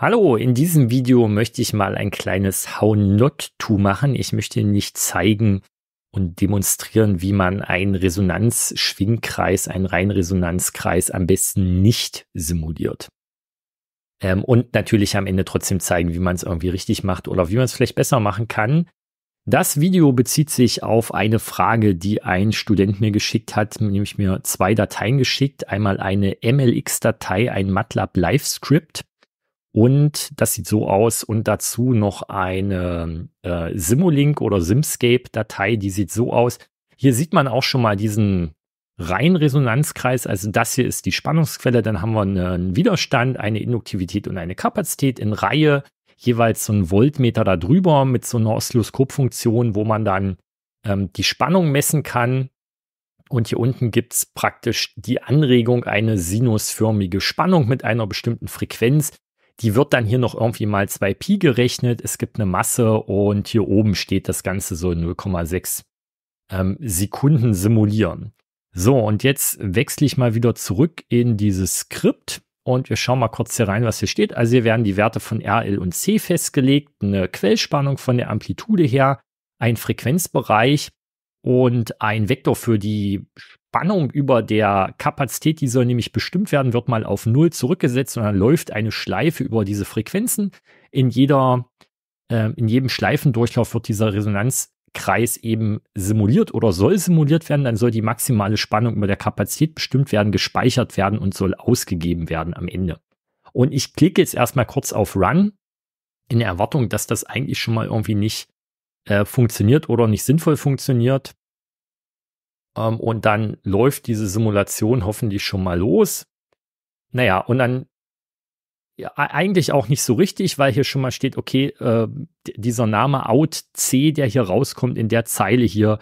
Hallo, in diesem Video möchte ich mal ein kleines How Not To machen. Ich möchte nicht zeigen und demonstrieren, wie man einen Resonanzschwingkreis, einen reinen Resonanzkreis am besten nicht simuliert. Ähm, und natürlich am Ende trotzdem zeigen, wie man es irgendwie richtig macht oder wie man es vielleicht besser machen kann. Das Video bezieht sich auf eine Frage, die ein Student mir geschickt hat, nämlich mir zwei Dateien geschickt. Einmal eine MLX-Datei, ein MATLAB Live Script und das sieht so aus. Und dazu noch eine äh, Simulink oder Simscape-Datei, die sieht so aus. Hier sieht man auch schon mal diesen reinen Resonanzkreis. Also das hier ist die Spannungsquelle. Dann haben wir einen Widerstand, eine Induktivität und eine Kapazität in Reihe. Jeweils so einen Voltmeter darüber mit so einer Oszilloskopfunktion, wo man dann ähm, die Spannung messen kann. Und hier unten gibt es praktisch die Anregung, eine sinusförmige Spannung mit einer bestimmten Frequenz. Die wird dann hier noch irgendwie mal 2Pi gerechnet. Es gibt eine Masse und hier oben steht das Ganze so 0,6 ähm, Sekunden simulieren. So, und jetzt wechsle ich mal wieder zurück in dieses Skript und wir schauen mal kurz hier rein, was hier steht. Also hier werden die Werte von R, L und C festgelegt, eine Quellspannung von der Amplitude her, ein Frequenzbereich und ein Vektor für die Spannung über der Kapazität, die soll nämlich bestimmt werden, wird mal auf Null zurückgesetzt und dann läuft eine Schleife über diese Frequenzen. In jeder, äh, in jedem Schleifendurchlauf wird dieser Resonanzkreis eben simuliert oder soll simuliert werden. Dann soll die maximale Spannung über der Kapazität bestimmt werden, gespeichert werden und soll ausgegeben werden am Ende. Und ich klicke jetzt erstmal kurz auf Run in der Erwartung, dass das eigentlich schon mal irgendwie nicht äh, funktioniert oder nicht sinnvoll funktioniert. Ähm, und dann läuft diese Simulation hoffentlich schon mal los. Naja, und dann ja, e-, eigentlich auch nicht so richtig, weil hier schon mal steht, okay, äh, dieser Name out C, der hier rauskommt in der Zeile hier,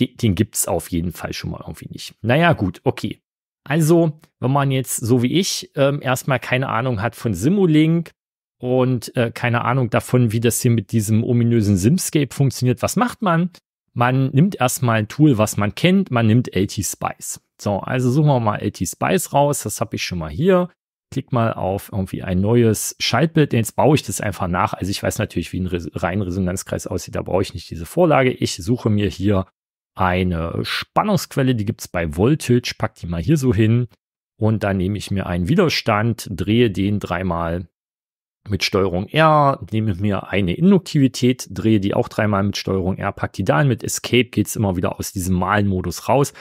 den, den gibt es auf jeden Fall schon mal irgendwie nicht. Naja, gut, okay. Also, wenn man jetzt so wie ich ähm, erstmal keine Ahnung hat von Simulink und äh, keine Ahnung davon, wie das hier mit diesem ominösen Simscape funktioniert, was macht man? Man nimmt erstmal ein Tool, was man kennt. Man nimmt LTSpice. So, also suchen wir mal LTSpice raus. Das habe ich schon mal hier. Klick mal auf irgendwie ein neues Schaltbild. Jetzt baue ich das einfach nach. Also ich weiß natürlich, wie ein Res rein Resonanzkreis aussieht. Da brauche ich nicht diese Vorlage. Ich suche mir hier eine Spannungsquelle. Die gibt es bei Voltage. Pack die mal hier so hin. Und dann nehme ich mir einen Widerstand, drehe den dreimal mit Steuerung R, nehme mir eine Induktivität, drehe die auch dreimal mit Steuerung R, pack die da Mit Escape geht es immer wieder aus diesem Malenmodus raus.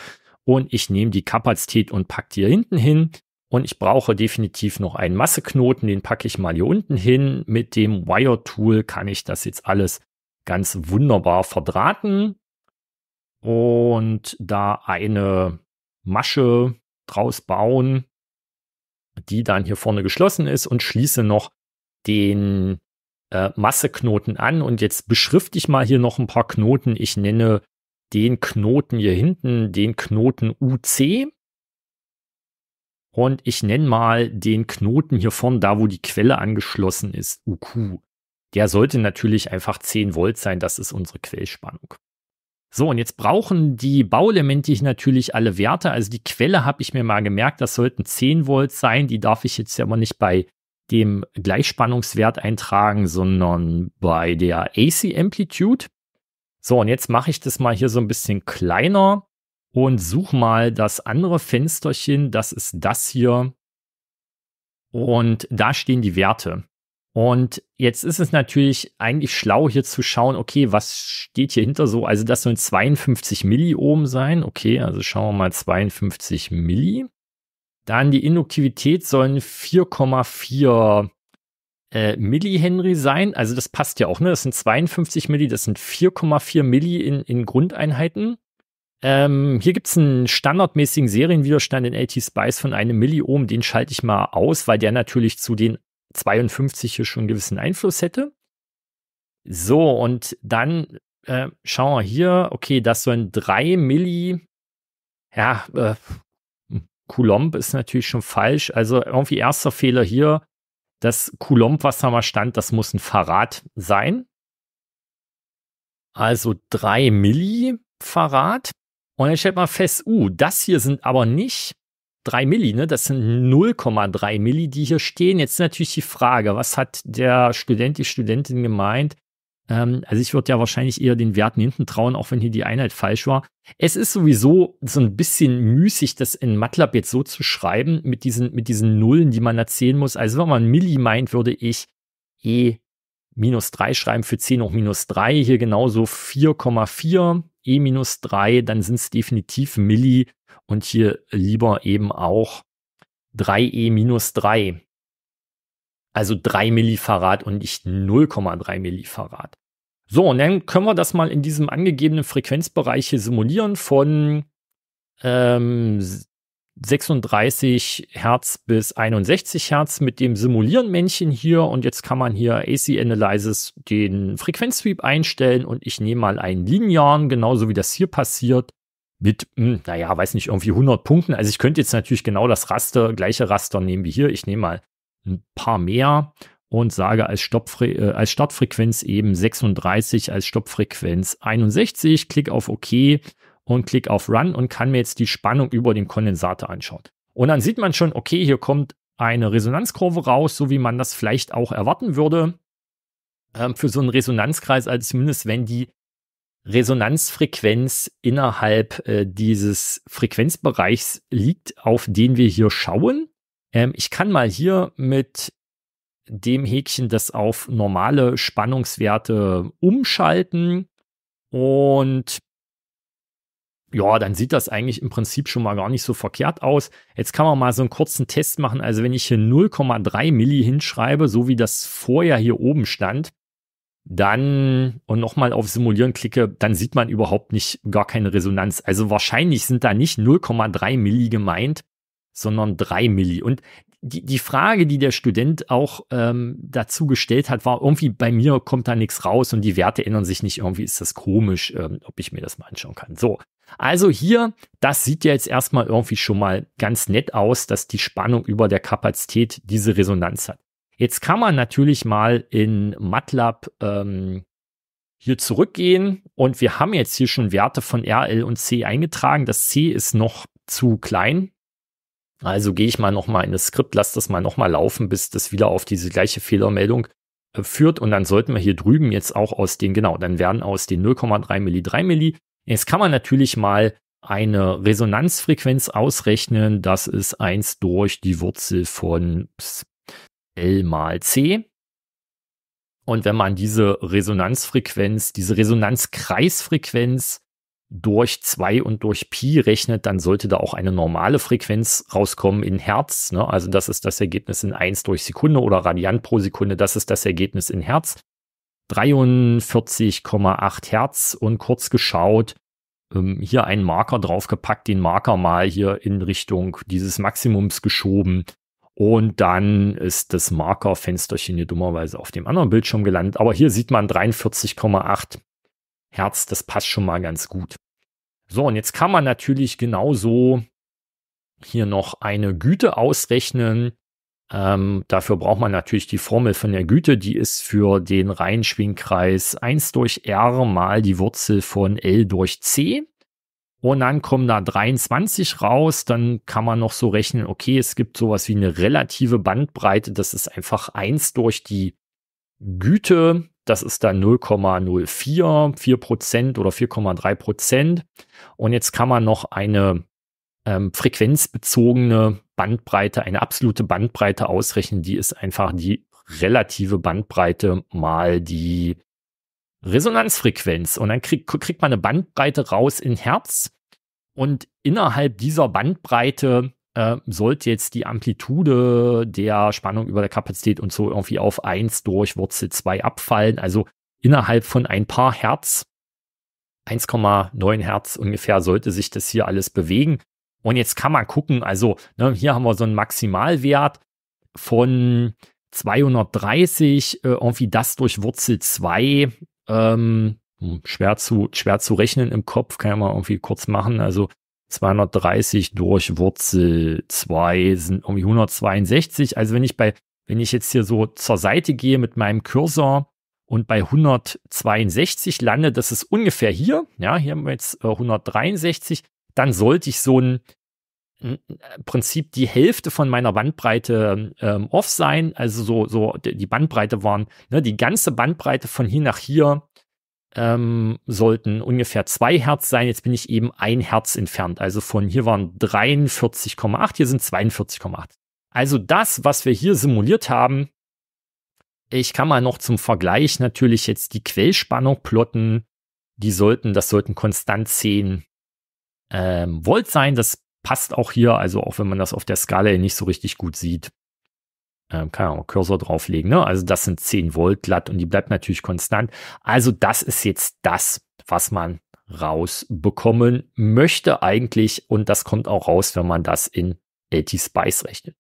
Und ich nehme die Kapazität und pack die hier hinten hin. Und ich brauche definitiv noch einen Masseknoten, den packe ich mal hier unten hin. Mit dem Wire-Tool kann ich das jetzt alles ganz wunderbar verdrahten. Und da eine Masche draus bauen, die dann hier vorne geschlossen ist und schließe noch den äh, Masseknoten an und jetzt beschrifte ich mal hier noch ein paar Knoten. Ich nenne den Knoten hier hinten den Knoten UC und ich nenne mal den Knoten hier vorne, da wo die Quelle angeschlossen ist, UQ. Der sollte natürlich einfach 10 Volt sein, das ist unsere Quellspannung. So, und jetzt brauchen die Bauelemente natürlich alle Werte. Also die Quelle habe ich mir mal gemerkt, das sollten 10 Volt sein. Die darf ich jetzt ja aber nicht bei dem Gleichspannungswert eintragen, sondern bei der AC Amplitude. So, und jetzt mache ich das mal hier so ein bisschen kleiner und suche mal das andere Fensterchen. Das ist das hier. Und da stehen die Werte. Und jetzt ist es natürlich eigentlich schlau, hier zu schauen, okay, was steht hier hinter so? Also das sollen 52 Milliohm sein. Okay, also schauen wir mal 52 Milli. Dann die Induktivität sollen 4,4 äh, Millihenry sein. Also das passt ja auch, ne? Das sind 52 Milli, das sind 4,4 Milli in, in Grundeinheiten. Ähm, hier gibt es einen standardmäßigen Serienwiderstand in LT Spice von einem Milliohm. Den schalte ich mal aus, weil der natürlich zu den 52 hier schon einen gewissen Einfluss hätte. So, und dann äh, schauen wir hier. Okay, das sollen 3 Milli. Ja, äh, Coulomb ist natürlich schon falsch. Also irgendwie erster Fehler hier. Das Coulomb, was da mal stand, das muss ein Farad sein. Also 3 Millifarad. Und dann stellt man fest, uh, das hier sind aber nicht 3 Milli, ne? Das sind 0,3 Milli, die hier stehen. Jetzt ist natürlich die Frage, was hat der Student, die Studentin gemeint? Ähm, also ich würde ja wahrscheinlich eher den Werten hinten trauen, auch wenn hier die Einheit falsch war. Es ist sowieso so ein bisschen müßig, das in MATLAB jetzt so zu schreiben, mit diesen, mit diesen Nullen, die man erzählen muss. Also wenn man Milli meint, würde ich E minus 3 schreiben für 10 hoch minus 3. Hier genauso 4,4 E minus 3, dann sind es definitiv Milli und hier lieber eben auch 3E minus 3 also 3 Millifarad und nicht 0,3 Millifarad. So, und dann können wir das mal in diesem angegebenen Frequenzbereich hier simulieren von ähm, 36 Hertz bis 61 Hertz mit dem Simulieren-Männchen hier. Und jetzt kann man hier AC Analysis den Frequenzsweep einstellen und ich nehme mal einen linearen, genauso wie das hier passiert, mit, mh, hm, naja, weiß nicht, irgendwie 100 Punkten. Also ich könnte jetzt natürlich genau das Raster, gleiche Raster nehmen wie hier. Ich nehme mal ein paar mehr und sage als, Stoppfre äh, als Startfrequenz eben 36, als Stoppfrequenz 61, klick auf OK und klick auf Run und kann mir jetzt die Spannung über den Kondensator anschauen. Und dann sieht man schon, okay, hier kommt eine Resonanzkurve raus, so wie man das vielleicht auch erwarten würde ähm, für so einen Resonanzkreis, also zumindest wenn die Resonanzfrequenz innerhalb äh, dieses Frequenzbereichs liegt, auf den wir hier schauen. Ähm, ich kann mal hier mit dem Häkchen das auf normale Spannungswerte umschalten und ja, dann sieht das eigentlich im Prinzip schon mal gar nicht so verkehrt aus. Jetzt kann man mal so einen kurzen Test machen. Also wenn ich hier 0,3 Milli hinschreibe, so wie das vorher hier oben stand, dann und nochmal auf Simulieren klicke, dann sieht man überhaupt nicht gar keine Resonanz. Also wahrscheinlich sind da nicht 0,3 Milli gemeint, sondern 3 Milli. Und die, die Frage, die der Student auch ähm, dazu gestellt hat, war irgendwie, bei mir kommt da nichts raus und die Werte ändern sich nicht. Irgendwie ist das komisch, ähm, ob ich mir das mal anschauen kann. So, also hier, das sieht ja jetzt erstmal irgendwie schon mal ganz nett aus, dass die Spannung über der Kapazität diese Resonanz hat. Jetzt kann man natürlich mal in MATLAB ähm, hier zurückgehen und wir haben jetzt hier schon Werte von RL und C eingetragen. Das C ist noch zu klein, also gehe ich mal nochmal in das Skript, lasse das mal nochmal laufen, bis das wieder auf diese gleiche Fehlermeldung äh, führt. Und dann sollten wir hier drüben jetzt auch aus den, genau, dann werden aus den 0,3 Milli 3 Milli. Jetzt kann man natürlich mal eine Resonanzfrequenz ausrechnen. Das ist 1 durch die Wurzel von L mal C. Und wenn man diese Resonanzfrequenz, diese Resonanzkreisfrequenz durch 2 und durch Pi rechnet, dann sollte da auch eine normale Frequenz rauskommen in Hertz. Ne? Also das ist das Ergebnis in 1 durch Sekunde oder Radiant pro Sekunde, das ist das Ergebnis in Hertz. 43,8 Hertz und kurz geschaut, ähm, hier einen Marker draufgepackt, den Marker mal hier in Richtung dieses Maximums geschoben. Und dann ist das Markerfensterchen hier dummerweise auf dem anderen Bildschirm gelandet. Aber hier sieht man 43,8 Hertz, das passt schon mal ganz gut. So, und jetzt kann man natürlich genauso hier noch eine Güte ausrechnen. Ähm, dafür braucht man natürlich die Formel von der Güte, die ist für den Reihenschwingkreis 1 durch R mal die Wurzel von L durch C. Und dann kommen da 23 raus, dann kann man noch so rechnen, okay, es gibt sowas wie eine relative Bandbreite, das ist einfach 1 durch die Güte das ist dann 0,04, 4 oder 4,3 Prozent. Und jetzt kann man noch eine ähm, frequenzbezogene Bandbreite, eine absolute Bandbreite ausrechnen. Die ist einfach die relative Bandbreite mal die Resonanzfrequenz. Und dann krieg, kriegt man eine Bandbreite raus in Herz. Und innerhalb dieser Bandbreite ähm, sollte jetzt die Amplitude der Spannung über der Kapazität und so irgendwie auf 1 durch Wurzel 2 abfallen, also innerhalb von ein paar Hertz, 1,9 Hertz ungefähr sollte sich das hier alles bewegen. Und jetzt kann man gucken, also ne, hier haben wir so einen Maximalwert von 230, äh, irgendwie das durch Wurzel 2, ähm, hm, schwer zu, schwer zu rechnen im Kopf, kann man irgendwie kurz machen, also 230 durch Wurzel 2 sind irgendwie 162. Also wenn ich bei, wenn ich jetzt hier so zur Seite gehe mit meinem Cursor und bei 162 lande, das ist ungefähr hier, ja, hier haben wir jetzt 163, äh, dann sollte ich so ein, im äh, Prinzip die Hälfte von meiner Bandbreite ähm, off sein. Also so, so die Bandbreite waren, ne, die ganze Bandbreite von hier nach hier ähm, sollten ungefähr zwei Hertz sein. Jetzt bin ich eben ein Hertz entfernt. Also von hier waren 43,8, hier sind 42,8. Also das, was wir hier simuliert haben, ich kann mal noch zum Vergleich natürlich jetzt die Quellspannung plotten. Die sollten, das sollten konstant 10 ähm, Volt sein. Das passt auch hier, also auch wenn man das auf der Skala nicht so richtig gut sieht äh, keine Ahnung, Cursor drauflegen. Ne? Also das sind 10 Volt glatt und die bleibt natürlich konstant. Also das ist jetzt das, was man rausbekommen möchte eigentlich und das kommt auch raus, wenn man das in AT-Spice rechnet.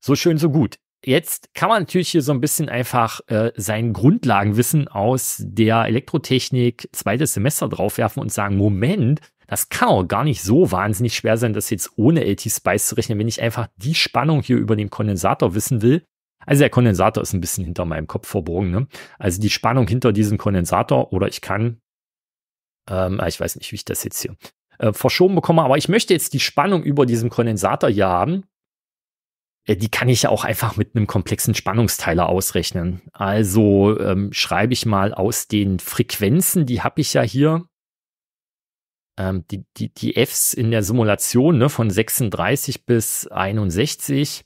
So schön, so gut. Jetzt kann man natürlich hier so ein bisschen einfach äh, sein Grundlagenwissen aus der Elektrotechnik zweites Semester draufwerfen und sagen, Moment, das kann auch gar nicht so wahnsinnig schwer sein, das jetzt ohne LT Spice zu rechnen, wenn ich einfach die Spannung hier über den Kondensator wissen will. Also der Kondensator ist ein bisschen hinter meinem Kopf verborgen. Ne? Also die Spannung hinter diesem Kondensator oder ich kann, ähm, ah, ich weiß nicht, wie ich das jetzt hier äh, verschoben bekomme, aber ich möchte jetzt die Spannung über diesem Kondensator hier haben. Äh, die kann ich ja auch einfach mit einem komplexen Spannungsteiler ausrechnen. Also ähm, schreibe ich mal aus den Frequenzen, die habe ich ja hier ähm, die, die, die Fs in der Simulation ne, von 36 bis 61.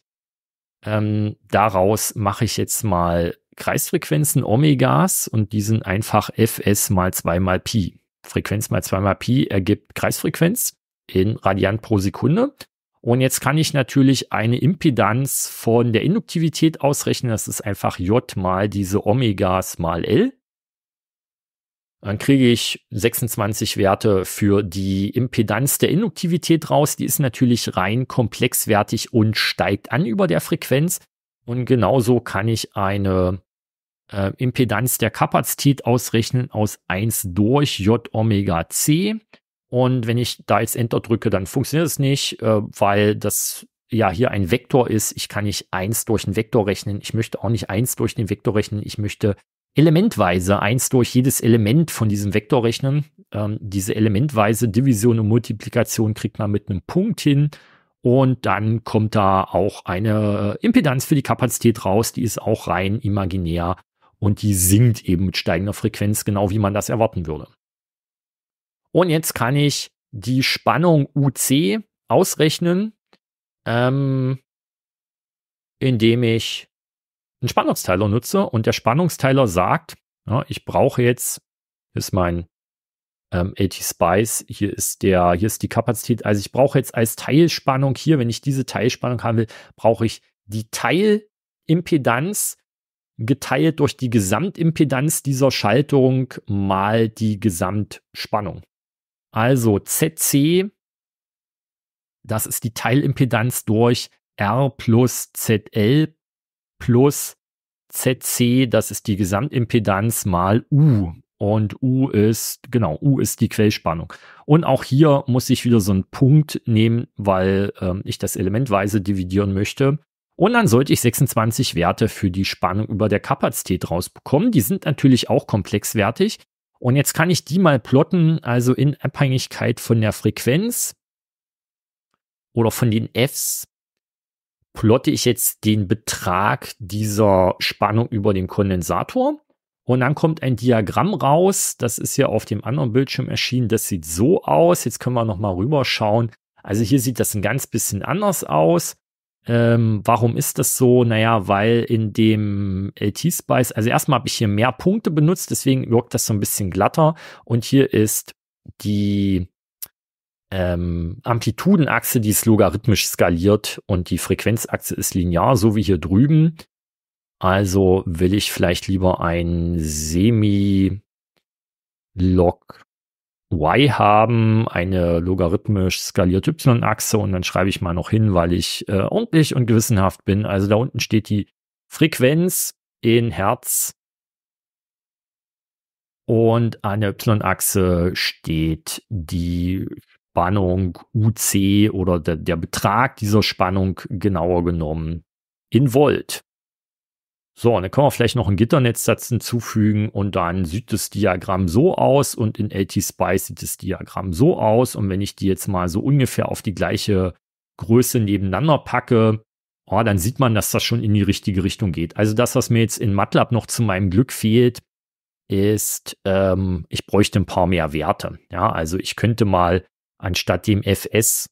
Ähm, daraus mache ich jetzt mal Kreisfrequenzen Omegas und die sind einfach Fs mal 2 mal Pi. Frequenz mal 2 mal Pi ergibt Kreisfrequenz in Radiant pro Sekunde. Und jetzt kann ich natürlich eine Impedanz von der Induktivität ausrechnen. Das ist einfach J mal diese Omegas mal L. Dann kriege ich 26 Werte für die Impedanz der Induktivität raus. Die ist natürlich rein komplexwertig und steigt an über der Frequenz. Und genauso kann ich eine äh, Impedanz der Kapazität ausrechnen aus 1 durch J Omega C. Und wenn ich da jetzt Enter drücke, dann funktioniert es nicht, äh, weil das ja hier ein Vektor ist. Ich kann nicht 1 durch einen Vektor rechnen. Ich möchte auch nicht 1 durch den Vektor rechnen. Ich möchte elementweise eins durch jedes Element von diesem Vektor rechnen. Ähm, diese elementweise Division und Multiplikation kriegt man mit einem Punkt hin. Und dann kommt da auch eine äh, Impedanz für die Kapazität raus, die ist auch rein imaginär und die sinkt eben mit steigender Frequenz, genau wie man das erwarten würde. Und jetzt kann ich die Spannung UC ausrechnen, ähm, indem ich einen Spannungsteiler nutze und der Spannungsteiler sagt, ja, ich brauche jetzt, ist mein ähm, AT Spice, hier ist der, hier ist die Kapazität, also ich brauche jetzt als Teilspannung hier, wenn ich diese Teilspannung haben will, brauche ich die Teilimpedanz geteilt durch die Gesamtimpedanz dieser Schaltung mal die Gesamtspannung. Also ZC, das ist die Teilimpedanz durch R plus ZL plus ZC, das ist die Gesamtimpedanz mal U. Und U ist, genau, U ist die Quellspannung. Und auch hier muss ich wieder so einen Punkt nehmen, weil ähm, ich das elementweise dividieren möchte. Und dann sollte ich 26 Werte für die Spannung über der Kapazität rausbekommen. Die sind natürlich auch komplexwertig. Und jetzt kann ich die mal plotten, also in Abhängigkeit von der Frequenz oder von den Fs plotte ich jetzt den Betrag dieser Spannung über den Kondensator. Und dann kommt ein Diagramm raus. Das ist ja auf dem anderen Bildschirm erschienen. Das sieht so aus. Jetzt können wir nochmal rüberschauen. Also hier sieht das ein ganz bisschen anders aus. Ähm, warum ist das so? Naja, weil in dem LT-Spice, also erstmal habe ich hier mehr Punkte benutzt, deswegen wirkt das so ein bisschen glatter. Und hier ist die ähm, Amplitudenachse, die ist logarithmisch skaliert und die Frequenzachse ist linear, so wie hier drüben. Also will ich vielleicht lieber ein Semi-Log y haben, eine logarithmisch skalierte y-Achse und dann schreibe ich mal noch hin, weil ich äh, ordentlich und gewissenhaft bin. Also da unten steht die Frequenz in Hertz und an der y-Achse steht die Spannung UC oder der, der Betrag dieser Spannung genauer genommen in Volt. So, und dann können wir vielleicht noch einen Gitternetzsatz hinzufügen und dann sieht das Diagramm so aus und in lt LTSpice sieht das Diagramm so aus. Und wenn ich die jetzt mal so ungefähr auf die gleiche Größe nebeneinander packe, oh, dann sieht man, dass das schon in die richtige Richtung geht. Also das, was mir jetzt in MATLAB noch zu meinem Glück fehlt, ist, ähm, ich bräuchte ein paar mehr Werte. Ja, also ich könnte mal anstatt dem FS,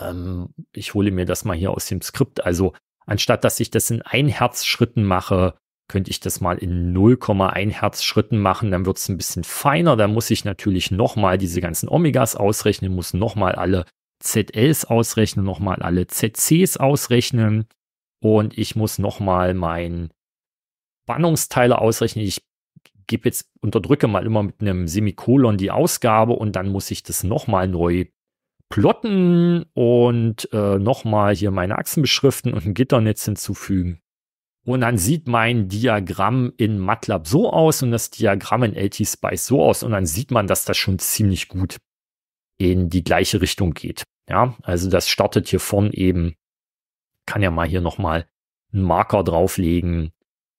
ähm, ich hole mir das mal hier aus dem Skript, also anstatt dass ich das in 1 Hertz Schritten mache, könnte ich das mal in 0,1 Hertz Schritten machen, dann wird es ein bisschen feiner, dann muss ich natürlich nochmal diese ganzen Omegas ausrechnen, muss nochmal alle ZLs ausrechnen, nochmal alle ZCs ausrechnen und ich muss nochmal meinen Spannungsteiler ausrechnen. Ich gebe jetzt, unterdrücke mal immer mit einem Semikolon die Ausgabe und dann muss ich das nochmal neu plotten und äh, nochmal hier meine Achsen beschriften und ein Gitternetz hinzufügen. Und dann sieht mein Diagramm in MATLAB so aus und das Diagramm in LTSpice so aus und dann sieht man, dass das schon ziemlich gut in die gleiche Richtung geht. Ja, also das startet hier von eben, kann ja mal hier nochmal einen Marker drauflegen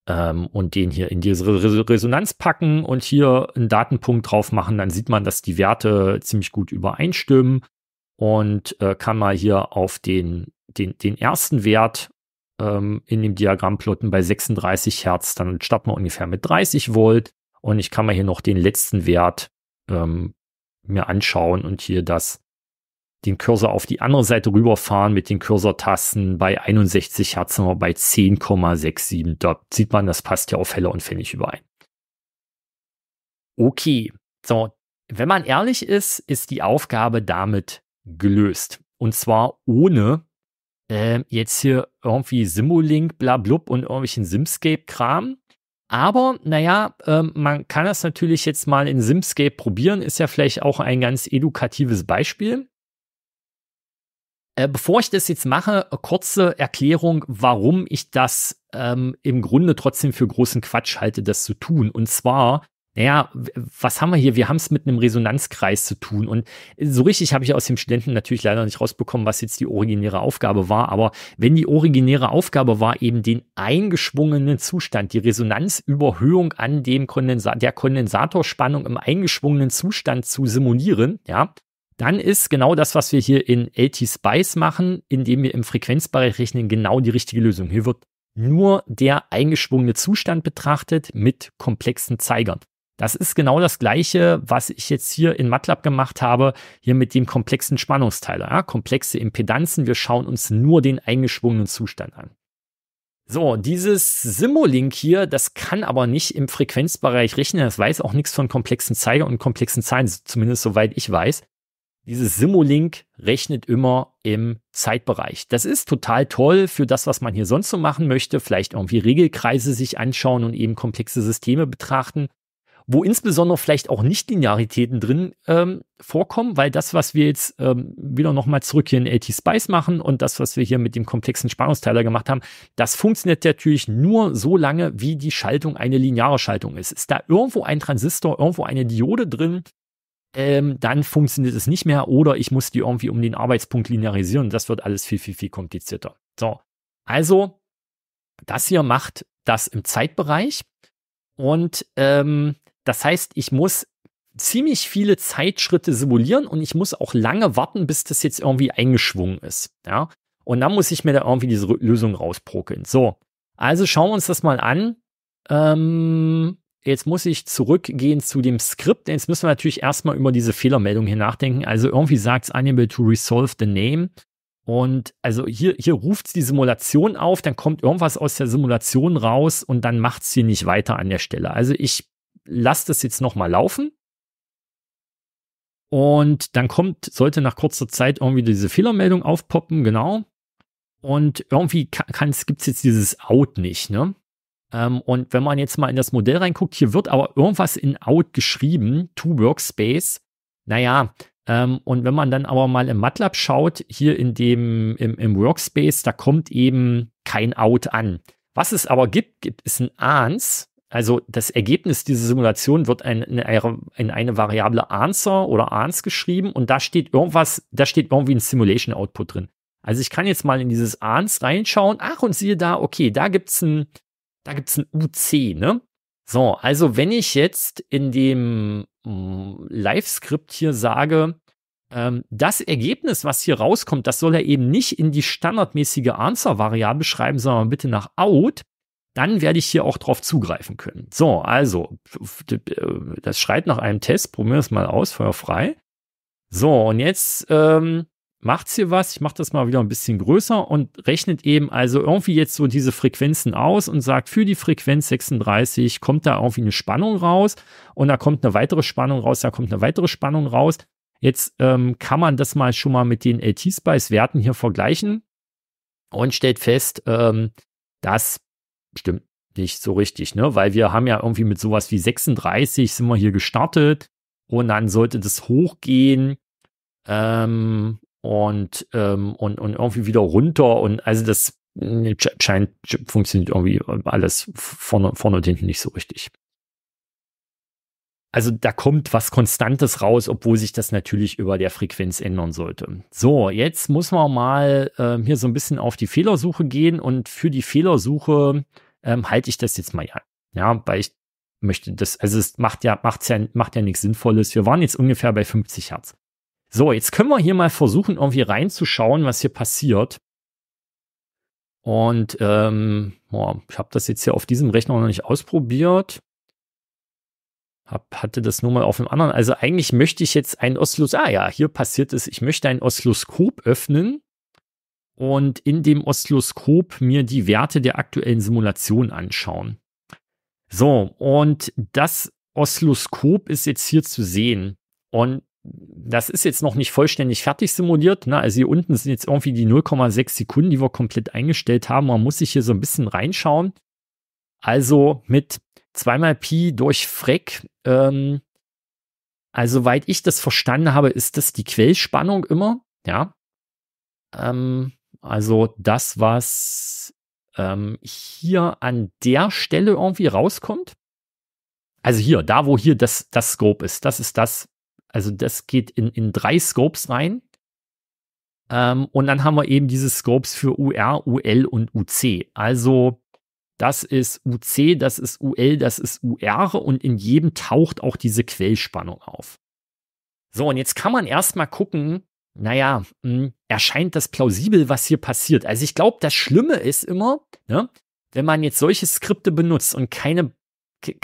ähm, und den hier in diese Resonanz packen und hier einen Datenpunkt drauf machen, dann sieht man, dass die Werte ziemlich gut übereinstimmen und äh, kann mal hier auf den, den, den ersten Wert ähm, in dem Diagramm plotten bei 36 Hertz, dann starten wir ungefähr mit 30 Volt und ich kann mal hier noch den letzten Wert ähm, mir anschauen und hier das den Cursor auf die andere Seite rüberfahren mit den Cursor-Tasten bei 61 Hertz sind wir bei 10,67. Da sieht man, das passt ja auf Heller und Pfennig überein. Okay, so, wenn man ehrlich ist, ist die Aufgabe damit gelöst. Und zwar ohne äh, jetzt hier irgendwie Simulink, blablub und irgendwelchen Simscape-Kram. Aber naja, äh, man kann das natürlich jetzt mal in Simscape probieren, ist ja vielleicht auch ein ganz edukatives Beispiel. Äh, bevor ich das jetzt mache, kurze Erklärung, warum ich das ähm, im Grunde trotzdem für großen Quatsch halte, das zu tun. Und zwar, naja, was haben wir hier? Wir haben es mit einem Resonanzkreis zu tun. Und so richtig habe ich aus dem Studenten natürlich leider nicht rausbekommen, was jetzt die originäre Aufgabe war. Aber wenn die originäre Aufgabe war, eben den eingeschwungenen Zustand, die Resonanzüberhöhung an dem Kondensa der Kondensatorspannung im eingeschwungenen Zustand zu simulieren, ja, dann ist genau das, was wir hier in LT spice machen, indem wir im Frequenzbereich rechnen, genau die richtige Lösung. Hier wird nur der eingeschwungene Zustand betrachtet mit komplexen Zeigern. Das ist genau das gleiche, was ich jetzt hier in MATLAB gemacht habe, hier mit dem komplexen Spannungsteiler. Ja? Komplexe Impedanzen, wir schauen uns nur den eingeschwungenen Zustand an. So, dieses Simulink hier, das kann aber nicht im Frequenzbereich rechnen. Das weiß auch nichts von komplexen Zeigern und komplexen Zahlen, zumindest soweit ich weiß. Dieses Simulink rechnet immer im Zeitbereich. Das ist total toll für das, was man hier sonst so machen möchte. Vielleicht irgendwie Regelkreise sich anschauen und eben komplexe Systeme betrachten, wo insbesondere vielleicht auch Nichtlinearitäten drin ähm, vorkommen, weil das, was wir jetzt ähm, wieder nochmal zurück hier in LT Spice machen und das, was wir hier mit dem komplexen Spannungsteiler gemacht haben, das funktioniert natürlich nur so lange, wie die Schaltung eine lineare Schaltung ist. Ist da irgendwo ein Transistor, irgendwo eine Diode drin, ähm, dann funktioniert es nicht mehr oder ich muss die irgendwie um den Arbeitspunkt linearisieren. Das wird alles viel, viel, viel komplizierter. So, also das hier macht das im Zeitbereich und ähm, das heißt, ich muss ziemlich viele Zeitschritte simulieren und ich muss auch lange warten, bis das jetzt irgendwie eingeschwungen ist. Ja, und dann muss ich mir da irgendwie diese Lösung rausprokeln. So, also schauen wir uns das mal an. Ähm, Jetzt muss ich zurückgehen zu dem Skript. Jetzt müssen wir natürlich erstmal über diese Fehlermeldung hier nachdenken. Also irgendwie sagt es unable to resolve the name. Und also hier, hier ruft es die Simulation auf, dann kommt irgendwas aus der Simulation raus und dann macht es hier nicht weiter an der Stelle. Also ich lasse das jetzt nochmal laufen. Und dann kommt, sollte nach kurzer Zeit irgendwie diese Fehlermeldung aufpoppen, genau. Und irgendwie gibt es jetzt dieses Out nicht, ne? Ähm, und wenn man jetzt mal in das Modell reinguckt, hier wird aber irgendwas in Out geschrieben, to Workspace. Naja, ähm, und wenn man dann aber mal im MATLAB schaut, hier in dem, im, im Workspace, da kommt eben kein Out an. Was es aber gibt, gibt es ein Ans. Also das Ergebnis dieser Simulation wird in, eine, eine Variable Answer oder Ans geschrieben und da steht irgendwas, da steht irgendwie ein Simulation Output drin. Also ich kann jetzt mal in dieses Ans reinschauen. Ach, und siehe da, okay, da gibt es ein, da gibt es ein UC, ne? So, also wenn ich jetzt in dem mm, Live-Skript hier sage, ähm, das Ergebnis, was hier rauskommt, das soll er eben nicht in die standardmäßige Answer-Variable schreiben, sondern bitte nach out, dann werde ich hier auch drauf zugreifen können. So, also, äh, das schreit nach einem Test, probieren wir es mal aus, feuerfrei. So, und jetzt ähm, macht's hier was, ich mache das mal wieder ein bisschen größer und rechnet eben also irgendwie jetzt so diese Frequenzen aus und sagt, für die Frequenz 36 kommt da irgendwie eine Spannung raus und da kommt eine weitere Spannung raus, da kommt eine weitere Spannung raus. Jetzt ähm, kann man das mal schon mal mit den LT-Spice-Werten hier vergleichen und stellt fest, ähm, das stimmt nicht so richtig, ne? Weil wir haben ja irgendwie mit sowas wie 36 sind wir hier gestartet und dann sollte das hochgehen ähm, und, ähm, und, und irgendwie wieder runter. Und also das mm, scheint, funktioniert irgendwie ähm, alles vorne, vorne und hinten nicht so richtig. Also da kommt was Konstantes raus, obwohl sich das natürlich über der Frequenz ändern sollte. So, jetzt muss man mal äh, hier so ein bisschen auf die Fehlersuche gehen und für die Fehlersuche ähm, halte ich das jetzt mal an. Ja, weil ich möchte das, also es macht ja, macht ja, macht ja nichts Sinnvolles. Wir waren jetzt ungefähr bei 50 Hertz. So, jetzt können wir hier mal versuchen, irgendwie reinzuschauen, was hier passiert. Und ähm, boah, ich habe das jetzt hier auf diesem Rechner noch nicht ausprobiert. Hab, hatte das nur mal auf dem anderen. Also eigentlich möchte ich jetzt ein Oszillos... Ah ja, hier passiert es. Ich möchte ein Oszilloskop öffnen und in dem Oszilloskop mir die Werte der aktuellen Simulation anschauen. So, und das Oszilloskop ist jetzt hier zu sehen. Und das ist jetzt noch nicht vollständig fertig simuliert. Ne? Also hier unten sind jetzt irgendwie die 0,6 Sekunden, die wir komplett eingestellt haben. Man muss sich hier so ein bisschen reinschauen. Also mit zweimal Pi durch Freck. Ähm, also, soweit ich das verstanden habe, ist das die Quellspannung immer. Ja. Ähm, also das, was ähm, hier an der Stelle irgendwie rauskommt. Also hier, da, wo hier das, das Scope ist, das ist das, also das geht in, in drei Scopes rein. Ähm, und dann haben wir eben diese Scopes für UR, UL und UC. Also das ist UC, das ist UL, das ist UR und in jedem taucht auch diese Quellspannung auf. So, und jetzt kann man erstmal gucken, naja, mh, hm, erscheint das plausibel, was hier passiert. Also ich glaube, das Schlimme ist immer, ne, wenn man jetzt solche Skripte benutzt und keine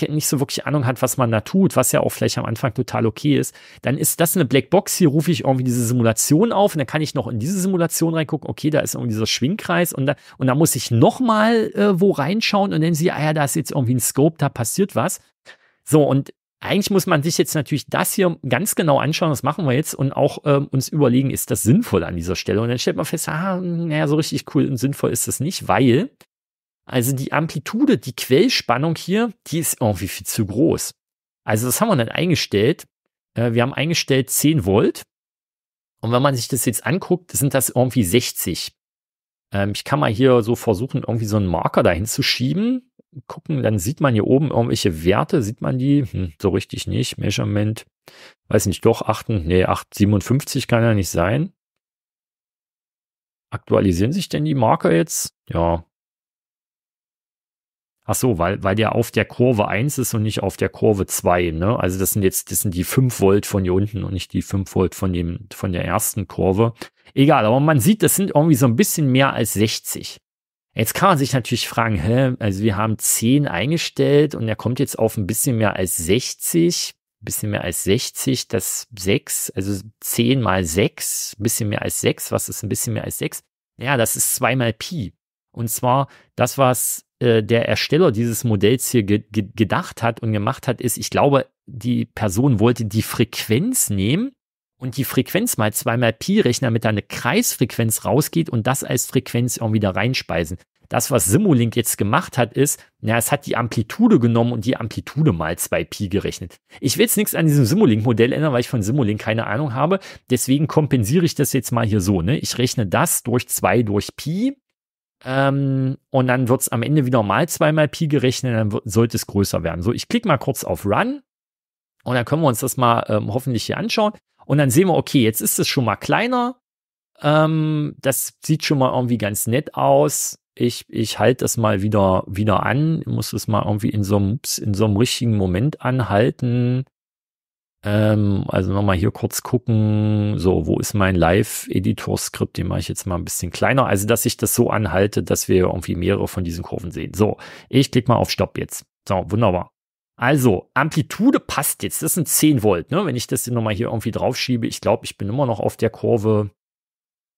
nicht so wirklich Ahnung hat, was man da tut, was ja auch vielleicht am Anfang total okay ist, dann ist das eine Blackbox. Hier rufe ich irgendwie diese Simulation auf und dann kann ich noch in diese Simulation reingucken. Okay, da ist irgendwie dieser Schwingkreis und da, und da muss ich nochmal äh, wo reinschauen und dann sehe ich, ah ja, da ist jetzt irgendwie ein Scope, da passiert was. So, und eigentlich muss man sich jetzt natürlich das hier ganz genau anschauen, das machen wir jetzt und auch ähm, uns überlegen, ist das sinnvoll an dieser Stelle? Und dann stellt man fest, ah, hm, naja, so richtig cool und sinnvoll ist das nicht, weil also die Amplitude, die Quellspannung hier, die ist irgendwie viel zu groß. Also das haben wir dann eingestellt. Äh, wir haben eingestellt 10 Volt. Und wenn man sich das jetzt anguckt, sind das irgendwie 60. Ähm, ich kann mal hier so versuchen, irgendwie so einen Marker dahin zu schieben. Gucken, dann sieht man hier oben irgendwelche Werte. Sieht man die? Hm, so richtig nicht. Measurement. Weiß nicht, doch 8, nee, 857 kann ja nicht sein. Aktualisieren sich denn die Marker jetzt? Ja, Ach so, weil, weil der auf der Kurve 1 ist und nicht auf der Kurve 2, ne? Also das sind jetzt, das sind die 5 Volt von hier unten und nicht die 5 Volt von dem, von der ersten Kurve. Egal, aber man sieht, das sind irgendwie so ein bisschen mehr als 60. Jetzt kann man sich natürlich fragen, hä, also wir haben 10 eingestellt und er kommt jetzt auf ein bisschen mehr als 60, bisschen mehr als 60, das 6, also 10 mal 6, bisschen mehr als 6, was ist ein bisschen mehr als 6? Ja, das ist 2 mal Pi. Und zwar das, was äh, der Ersteller dieses Modells hier ge ge gedacht hat und gemacht hat, ist, ich glaube, die Person wollte die Frequenz nehmen und die Frequenz mal zweimal Pi rechnen, damit da eine Kreisfrequenz rausgeht und das als Frequenz irgendwie da reinspeisen. Das, was Simulink jetzt gemacht hat, ist, na, es hat die Amplitude genommen und die Amplitude mal 2 Pi gerechnet. Ich will jetzt nichts an diesem Simulink-Modell ändern, weil ich von Simulink keine Ahnung habe. Deswegen kompensiere ich das jetzt mal hier so. Ne? Ich rechne das durch 2 durch Pi ähm, und dann wird es am Ende wieder mal zweimal Pi gerechnet, dann sollte es größer werden. So, ich klicke mal kurz auf Run und dann können wir uns das mal ähm, hoffentlich hier anschauen. Und dann sehen wir, okay, jetzt ist es schon mal kleiner. Ähm, das sieht schon mal irgendwie ganz nett aus. Ich, ich halte das mal wieder, wieder an. Ich muss das mal irgendwie in so einem, in so einem richtigen Moment anhalten. Ähm, also nochmal hier kurz gucken. So, wo ist mein Live-Editor-Skript? Den mache ich jetzt mal ein bisschen kleiner. Also, dass ich das so anhalte, dass wir irgendwie mehrere von diesen Kurven sehen. So, ich klicke mal auf Stopp jetzt. So, wunderbar. Also, Amplitude passt jetzt. Das sind 10 Volt. Ne? Wenn ich das hier nochmal hier irgendwie draufschiebe, ich glaube, ich bin immer noch auf der Kurve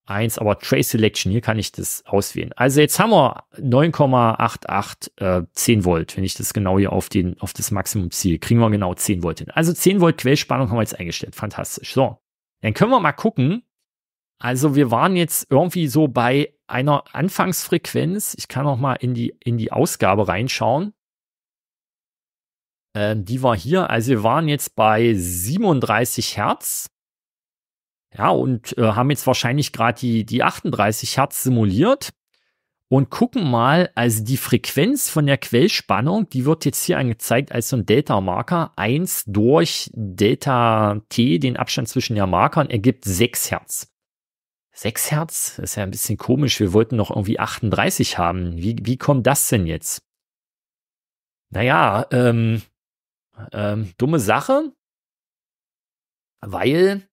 1, aber Trace Selection, hier kann ich das auswählen. Also jetzt haben wir 9,88 äh, 10 Volt, wenn ich das genau hier auf, den, auf das Maximum ziehe, kriegen wir genau 10 Volt hin. Also 10 Volt Quellspannung haben wir jetzt eingestellt, fantastisch. So, dann können wir mal gucken. Also wir waren jetzt irgendwie so bei einer Anfangsfrequenz. Ich kann auch mal in die, in die Ausgabe reinschauen. Ähm, die war hier, also wir waren jetzt bei 37 Hertz. Ja, und äh, haben jetzt wahrscheinlich gerade die, die 38 Hertz simuliert und gucken mal, also die Frequenz von der Quellspannung, die wird jetzt hier angezeigt als so ein Delta-Marker. 1 durch Delta T, den Abstand zwischen der Markern, ergibt 6 Hertz. 6 Hertz? Das ist ja ein bisschen komisch. Wir wollten noch irgendwie 38 haben. Wie, wie kommt das denn jetzt? Naja, ähm, ähm, dumme Sache, weil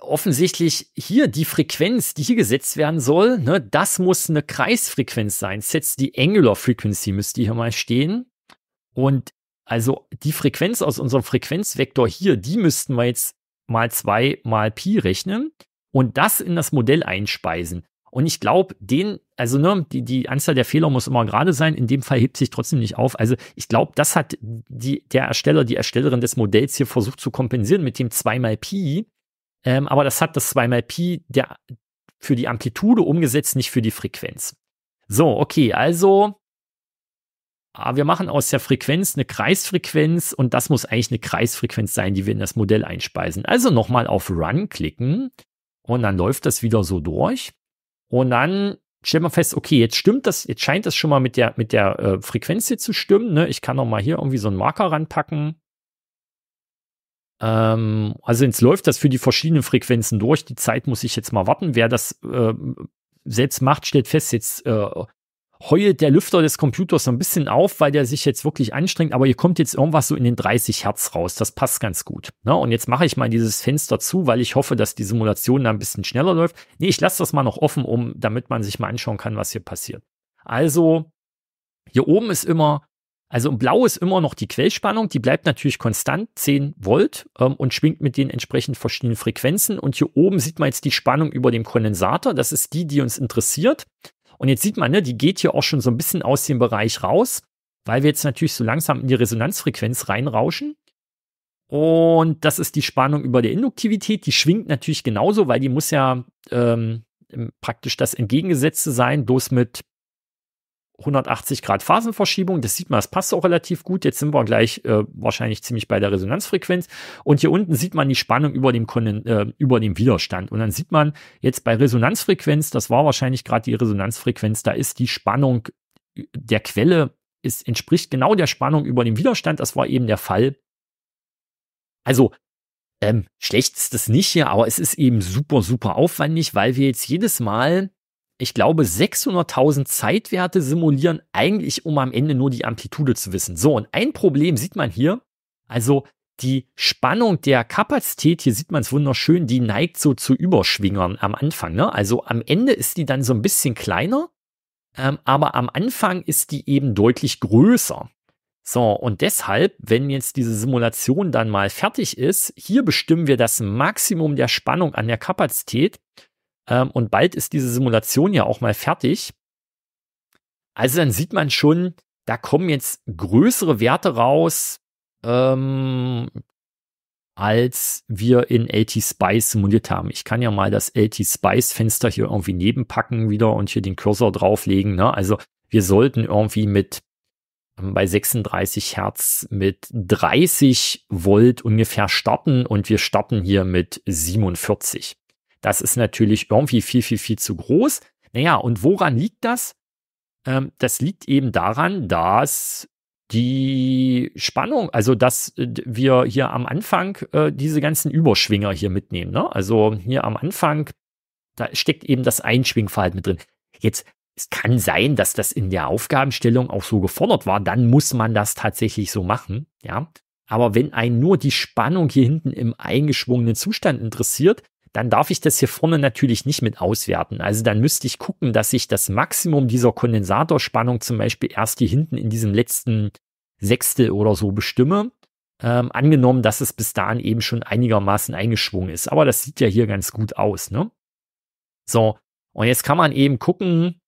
offensichtlich hier die Frequenz, die hier gesetzt werden soll, ne, das muss eine Kreisfrequenz sein. Setzt die Angular Frequency müsste hier mal stehen. Und also die Frequenz aus unserem Frequenzvektor hier, die müssten wir jetzt mal 2 mal Pi rechnen und das in das Modell einspeisen. Und ich glaube, den, also ne, die, die Anzahl der Fehler muss immer gerade sein. In dem Fall hebt sich trotzdem nicht auf. Also ich glaube, das hat die, der Ersteller, die Erstellerin des Modells hier versucht zu kompensieren mit dem 2 mal Pi ähm, aber das hat das 2 mal Pi der, für die Amplitude umgesetzt, nicht für die Frequenz. So, okay, also ah, wir machen aus der Frequenz eine Kreisfrequenz und das muss eigentlich eine Kreisfrequenz sein, die wir in das Modell einspeisen. Also nochmal auf Run klicken und dann läuft das wieder so durch. Und dann stellen wir fest, okay, jetzt stimmt das, jetzt scheint das schon mal mit der, mit der äh, Frequenz hier zu stimmen. Ne? Ich kann nochmal hier irgendwie so einen Marker ranpacken. Ähm, also jetzt läuft das für die verschiedenen Frequenzen durch. Die Zeit muss ich jetzt mal warten. Wer das äh, selbst macht, stellt fest, jetzt äh, heult der Lüfter des Computers so ein bisschen auf, weil der sich jetzt wirklich anstrengt, aber hier kommt jetzt irgendwas so in den 30 Hertz raus. Das passt ganz gut. Ne? Und jetzt mache ich mal dieses Fenster zu, weil ich hoffe, dass die Simulation da ein bisschen schneller läuft. Nee, ich lasse das mal noch offen, um, damit man sich mal anschauen kann, was hier passiert. Also, hier oben ist immer also blau ist immer noch die Quellspannung, die bleibt natürlich konstant, 10 Volt ähm, und schwingt mit den entsprechend verschiedenen Frequenzen. Und hier oben sieht man jetzt die Spannung über dem Kondensator, das ist die, die uns interessiert. Und jetzt sieht man, ne, die geht hier auch schon so ein bisschen aus dem Bereich raus, weil wir jetzt natürlich so langsam in die Resonanzfrequenz reinrauschen. Und das ist die Spannung über der Induktivität. Die schwingt natürlich genauso, weil die muss ja ähm, praktisch das Entgegengesetzte sein, bloß mit 180 Grad Phasenverschiebung, das sieht man, das passt auch relativ gut. Jetzt sind wir gleich äh, wahrscheinlich ziemlich bei der Resonanzfrequenz. Und hier unten sieht man die Spannung über dem, Konden, äh, über dem Widerstand. Und dann sieht man jetzt bei Resonanzfrequenz, das war wahrscheinlich gerade die Resonanzfrequenz, da ist die Spannung der Quelle, es entspricht genau der Spannung über dem Widerstand. Das war eben der Fall. Also ähm, schlecht ist das nicht hier, aber es ist eben super, super aufwendig, weil wir jetzt jedes Mal ich glaube, 600.000 Zeitwerte simulieren, eigentlich um am Ende nur die Amplitude zu wissen. So, und ein Problem sieht man hier, also die Spannung der Kapazität, hier sieht man es wunderschön, die neigt so zu Überschwingern am Anfang. Ne? Also am Ende ist die dann so ein bisschen kleiner, ähm, aber am Anfang ist die eben deutlich größer. So, und deshalb, wenn jetzt diese Simulation dann mal fertig ist, hier bestimmen wir das Maximum der Spannung an der Kapazität ähm, und bald ist diese Simulation ja auch mal fertig. Also dann sieht man schon, da kommen jetzt größere Werte raus, ähm, als wir in LT Spice simuliert haben. Ich kann ja mal das LT Spice Fenster hier irgendwie nebenpacken wieder und hier den Cursor drauflegen. Ne? Also wir sollten irgendwie mit ähm, bei 36 Hertz mit 30 Volt ungefähr starten und wir starten hier mit 47. Das ist natürlich irgendwie viel, viel, viel zu groß. Naja, und woran liegt das? Ähm, das liegt eben daran, dass die Spannung, also dass äh, wir hier am Anfang äh, diese ganzen Überschwinger hier mitnehmen. Ne? Also hier am Anfang, da steckt eben das Einschwingverhalten mit drin. Jetzt, es kann sein, dass das in der Aufgabenstellung auch so gefordert war, dann muss man das tatsächlich so machen, ja. Aber wenn einen nur die Spannung hier hinten im eingeschwungenen Zustand interessiert, dann darf ich das hier vorne natürlich nicht mit auswerten. Also dann müsste ich gucken, dass ich das Maximum dieser Kondensatorspannung zum Beispiel erst hier hinten in diesem letzten Sechstel oder so bestimme. Ähm, angenommen, dass es bis dahin eben schon einigermaßen eingeschwungen ist. Aber das sieht ja hier ganz gut aus. Ne? So, und jetzt kann man eben gucken,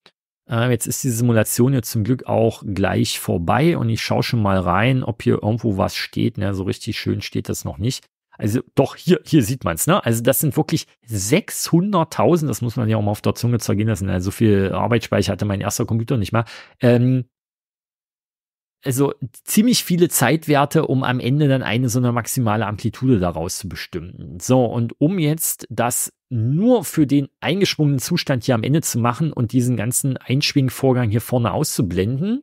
äh, jetzt ist die Simulation ja zum Glück auch gleich vorbei und ich schaue schon mal rein, ob hier irgendwo was steht. Ne? So richtig schön steht das noch nicht. Also doch, hier, hier sieht man es. Ne? Also das sind wirklich 600.000, das muss man ja auch mal auf der Zunge zergehen lassen. Also so viel Arbeitsspeicher hatte mein erster Computer nicht mal. Ähm, also ziemlich viele Zeitwerte, um am Ende dann eine so eine maximale Amplitude daraus zu bestimmen. So, und um jetzt das nur für den eingeschwungenen Zustand hier am Ende zu machen und diesen ganzen Einschwingvorgang hier vorne auszublenden,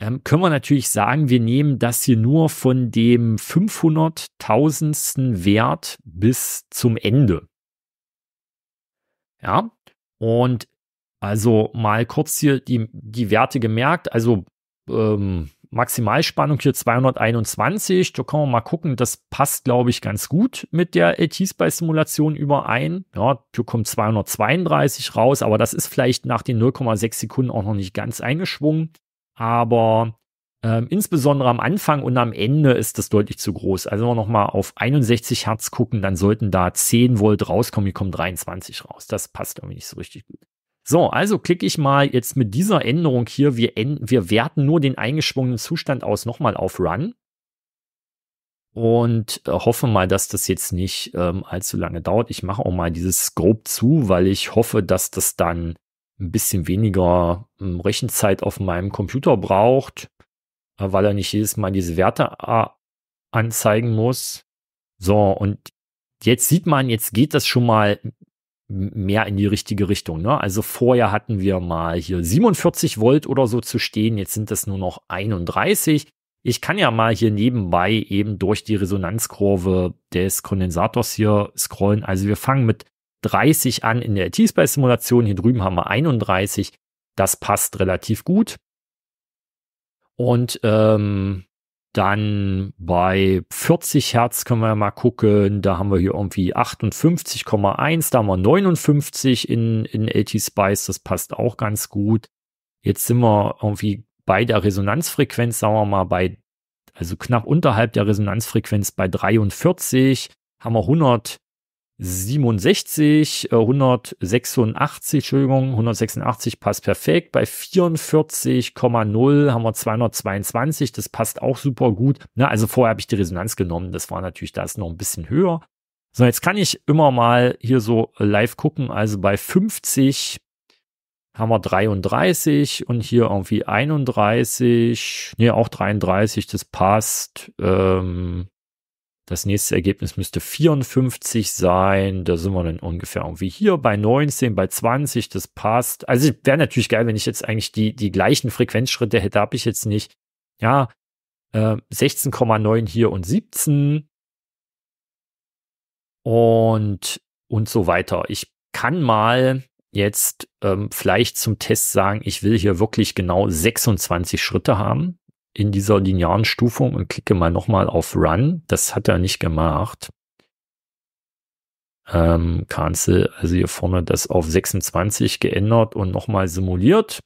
ähm, können wir natürlich sagen, wir nehmen das hier nur von dem 500.000. Wert bis zum Ende. Ja, und also mal kurz hier die, die Werte gemerkt. Also ähm, Maximalspannung hier 221. Da kann man mal gucken. Das passt, glaube ich, ganz gut mit der LT-Spy-Simulation überein. Ja, hier kommt 232 raus, aber das ist vielleicht nach den 0,6 Sekunden auch noch nicht ganz eingeschwungen aber ähm, insbesondere am Anfang und am Ende ist das deutlich zu groß. Also wenn wir nochmal auf 61 Hertz gucken, dann sollten da 10 Volt rauskommen, hier kommen 23 raus. Das passt irgendwie nicht so richtig gut. So, also klicke ich mal jetzt mit dieser Änderung hier, wir, wir werten nur den eingeschwungenen Zustand aus, nochmal auf Run und äh, hoffe mal, dass das jetzt nicht ähm, allzu lange dauert. Ich mache auch mal dieses Scope zu, weil ich hoffe, dass das dann ein bisschen weniger hm, Rechenzeit auf meinem Computer braucht, äh, weil er nicht jedes Mal diese Werte anzeigen muss. So, und jetzt sieht man, jetzt geht das schon mal mehr in die richtige Richtung. Ne? Also vorher hatten wir mal hier 47 Volt oder so zu stehen, jetzt sind das nur noch 31. Ich kann ja mal hier nebenbei eben durch die Resonanzkurve des Kondensators hier scrollen. Also wir fangen mit 30 an in der IT-Space-Simulation. Hier drüben haben wir 31. Das passt relativ gut. Und ähm, dann bei 40 Hertz können wir mal gucken. Da haben wir hier irgendwie 58,1. Da haben wir 59 in, in AT-Spice. Das passt auch ganz gut. Jetzt sind wir irgendwie bei der Resonanzfrequenz, sagen wir mal, bei, also knapp unterhalb der Resonanzfrequenz bei 43. Haben wir 100. 67, 186, äh, Entschuldigung, 186 passt perfekt. Bei 44,0 haben wir 222, das passt auch super gut. Na, ne, also vorher habe ich die Resonanz genommen, das war natürlich, das noch ein bisschen höher. So, jetzt kann ich immer mal hier so live gucken, also bei 50 haben wir 33 und hier irgendwie 31, nee, auch 33, das passt. Ähm, das nächste Ergebnis müsste 54 sein. Da sind wir dann ungefähr irgendwie hier bei 19, bei 20. Das passt. Also wäre natürlich geil, wenn ich jetzt eigentlich die, die gleichen Frequenzschritte hätte. Habe ich jetzt nicht. Ja, äh, 16,9 hier und 17. Und, und so weiter. Ich kann mal jetzt ähm, vielleicht zum Test sagen, ich will hier wirklich genau 26 Schritte haben in dieser linearen Stufung und klicke mal nochmal auf Run. Das hat er nicht gemacht. Ähm, Cancel, also hier vorne das auf 26 geändert und nochmal simuliert.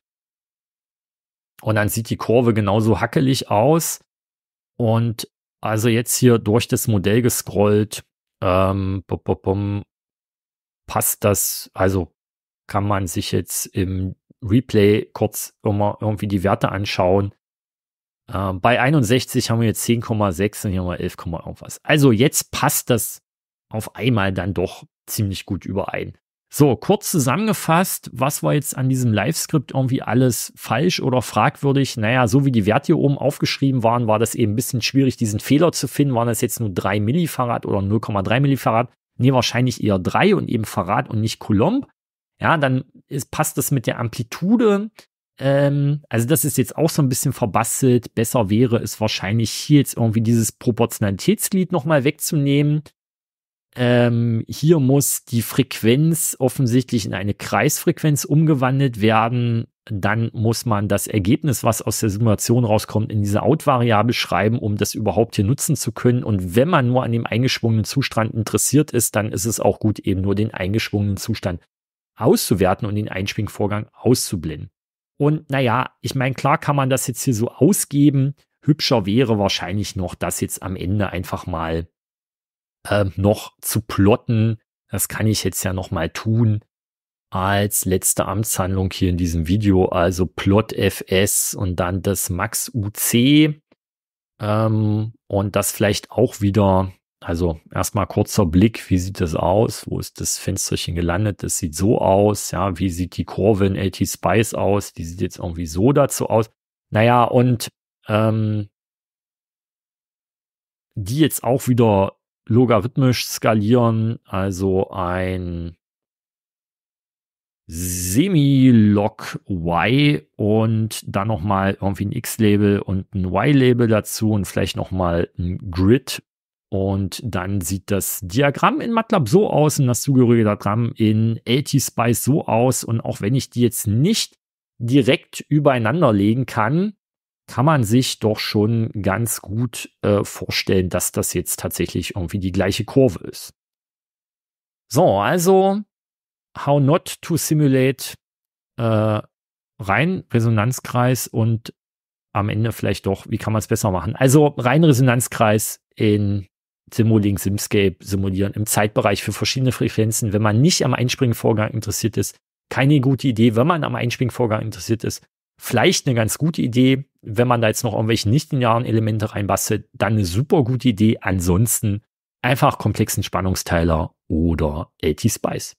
Und dann sieht die Kurve genauso hackelig aus. Und also jetzt hier durch das Modell gescrollt, ähm, bum, bum, bum, passt das, also kann man sich jetzt im Replay kurz immer irgendwie die Werte anschauen ähm, bei 61 haben wir jetzt 10,6 und hier haben wir 11, irgendwas. Also jetzt passt das auf einmal dann doch ziemlich gut überein. So, kurz zusammengefasst, was war jetzt an diesem Live-Skript irgendwie alles falsch oder fragwürdig? Naja, so wie die Werte hier oben aufgeschrieben waren, war das eben ein bisschen schwierig, diesen Fehler zu finden. Waren das jetzt nur 3 Millifarad oder 0,3 Millifarad? Nee, wahrscheinlich eher 3 und eben Farad und nicht Coulomb. Ja, dann ist, passt das mit der Amplitude ähm, also das ist jetzt auch so ein bisschen verbastelt. Besser wäre es wahrscheinlich hier jetzt irgendwie dieses Proportionalitätsglied nochmal wegzunehmen. Ähm, hier muss die Frequenz offensichtlich in eine Kreisfrequenz umgewandelt werden. Dann muss man das Ergebnis, was aus der Simulation rauskommt, in diese Out-Variable schreiben, um das überhaupt hier nutzen zu können. Und wenn man nur an dem eingeschwungenen Zustand interessiert ist, dann ist es auch gut, eben nur den eingeschwungenen Zustand auszuwerten und den Einschwingvorgang auszublenden. Und naja, ich meine, klar kann man das jetzt hier so ausgeben. Hübscher wäre wahrscheinlich noch, das jetzt am Ende einfach mal äh, noch zu plotten. Das kann ich jetzt ja noch mal tun als letzte Amtshandlung hier in diesem Video. Also Plot FS und dann das Max UC. Ähm, und das vielleicht auch wieder also erstmal kurzer Blick, wie sieht das aus? Wo ist das Fensterchen gelandet? Das sieht so aus, ja, wie sieht die Kurve in LT Spice aus? Die sieht jetzt irgendwie so dazu aus. Naja, und ähm, die jetzt auch wieder logarithmisch skalieren, also ein Semi-Log Y und dann nochmal irgendwie ein X-Label und ein Y-Label dazu und vielleicht nochmal ein Grid und dann sieht das Diagramm in MATLAB so aus und das zugehörige Diagramm in ATSpice so aus. Und auch wenn ich die jetzt nicht direkt übereinander legen kann, kann man sich doch schon ganz gut äh, vorstellen, dass das jetzt tatsächlich irgendwie die gleiche Kurve ist. So, also How Not to Simulate äh, rein Resonanzkreis und am Ende vielleicht doch, wie kann man es besser machen? Also rein Resonanzkreis in Simulink, Simscape simulieren im Zeitbereich für verschiedene Frequenzen. Wenn man nicht am Einspringvorgang interessiert ist, keine gute Idee. Wenn man am Einspringvorgang interessiert ist, vielleicht eine ganz gute Idee. Wenn man da jetzt noch irgendwelche nicht-linearen Elemente reinbastelt, dann eine super gute Idee. Ansonsten einfach komplexen Spannungsteiler oder LT-Spice.